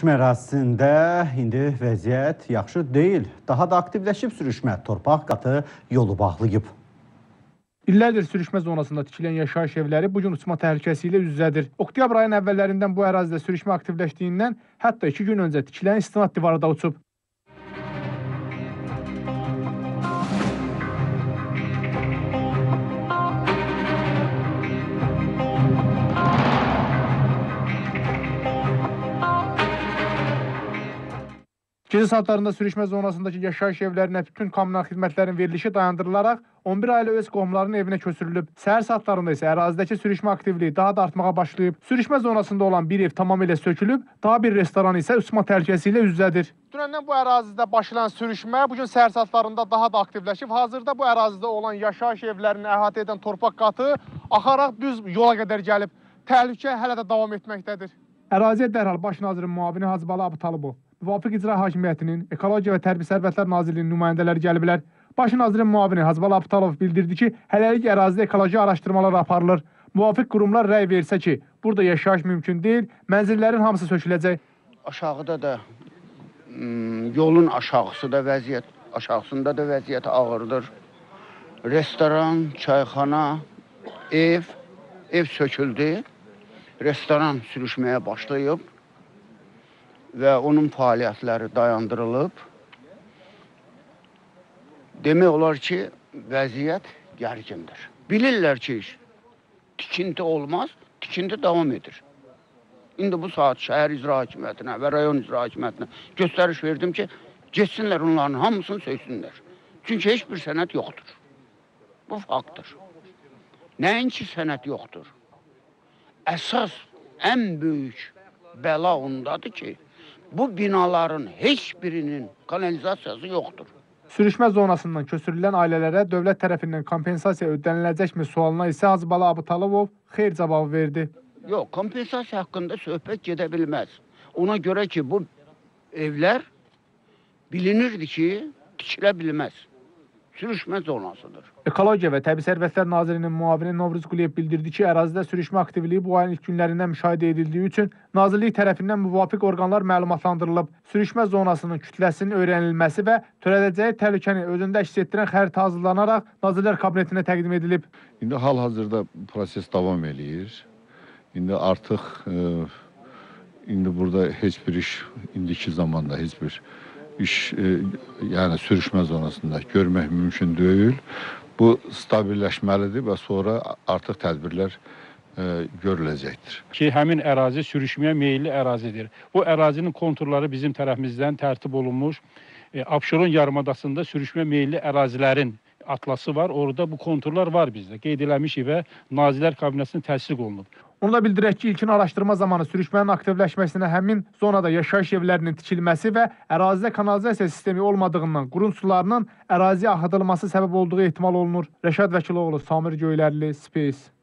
Sürüşmə ərazisində indi vəziyyət yaxşı deyil. Daha da aktivləşib sürüşmə, torpaq qatı yolu bağlayıb. İllərdir sürüşmə zonasında tikilən yaşayış evləri bu gün uçma təhlükəsi ilə üz-üzədir. Oktyabr ayının əvvəllərindən bu ərazidə sürüşmə aktivləşdiyindən hətta 2 gün öncə tikilən istinad divarı da uçub. İkinci saatlarında sürüşmə zonasındakı yaşayış evlərinə bütün kommunal xidmətlərin verilişi dayandırılaraq 11 ailə öz qohumlarının evinə köçürülüb. Səhər saatlarında isə ərazidəki sürüşmə aktivliyi daha da artmağa başlayıb. Sürüşmə zonasında olan bir ev tamamilə sökülüb, daha bir restoran isə üsma təhlükəsi ilə üz-üzədir. Dünəndən bu ərazidə başlayan sürüşmə bu gün səhər saatlarında daha da aktivləşib. Hazırda bu ərazidə olan yaşayış evlərini əhatə edən torpaq qatı axaraq düz yola qədər gəlib. Təhlükə hələ də davam etməkdədir. Əraziyə dərhal baş nazirin müavini Hacıbala Abıtalıbov müvafiq icra hakimiyyətinin, Ekologiya və Tərbi Sərvətlər Nazirliyinin nümayəndələri gəliblər. Baş nazirin müavini Hazbal Abtalov bildirdi ki, hələlik ərazidə ekoloji araşdırmalar aparılır. Müvafiq qurumlar rəy versə ki, burada yaşayış mümkün deyil, mənzillərin hamısı söküləcək. Aşağıda da hmm, yolun aşağısı da vəziyyət, aşağısında da vəziyyət ağırdır. Restoran, çayxana, ev, ev söküldü. Restoran sürüşməyə başlayıb və onun fəaliyyətləri dayandırılıb. Demək olar ki, vəziyyət gərgindir. Bilirlər ki, tikinti olmaz, tikinti davam edir. İndi bu saat şəhər icra hakimiyyətinə və rayon icra hakimiyyətinə göstəriş verdim ki, getsinlər onların hamısını söysünlər. Çünki heç bir sənət yoxdur. Bu faktdır. Nəinki sənət yoxdur. Əsas ən böyük bəla ondadır ki, bu binaların heç birinin kanalizasiyası yoxdur. Sürüşmə zonasından köçürülən ailələrə dövlət tərəfindən kompensasiya ödəniləcəkmi sualına isə Hacıbala Abutalovov xeyr cavabı verdi. Yox, kompensasiya haqqında söhbət gedə bilməz. Ona görə ki, bu evlər bilinirdi ki, tikilə bilməz sürüşmə zonasıdır. Ekologiya və Təbii Sərvətlər Nazirinin müavini Novruz Quliyev bildirdi ki, ərazidə sürüşmə aktivliyi bu ayın ilk günlərindən müşahidə edildiyi üçün nazirlik tərəfindən müvafiq orqanlar məlumatlandırılıb, sürüşmə zonasının kütləsinin öyrənilməsi və törədəcəyi təhlükəni özündə əks etdirən xəritə hazırlanaraq Nazirlər Kabinetinə təqdim edilib. İndi hal-hazırda proses davam eləyir. İndi artıq e, indi burada heç bir iş indiki zamanda heç bir iş e, yəni sürüşmə zonasında görmək mümkün deyil. Bu stabilləşməlidir və sonra artıq tədbirlər ə, e, görüləcəkdir. Ki, həmin ərazi sürüşməyə meylli ərazidir. Bu ərazinin konturları bizim tərəfimizdən tərtib olunmuş. E, Abşeron yarımadasında sürüşmə meylli ərazilərin atlası var. Orada bu konturlar var bizdə. Qeyd eləmişik və Nazirlər Kabinəsinin təsdiq olunub. Onu da bildirək ki, ilkin araşdırma zamanı sürüşmənin aktivləşməsinə həmin zonada yaşayış evlərinin tikilməsi və ərazidə kanalizasiya sistemi olmadığından qurun sularının əraziyə axıdılması səbəb olduğu ehtimal olunur. Rəşad Vəkiloğlu, Samir Göylərli, Space.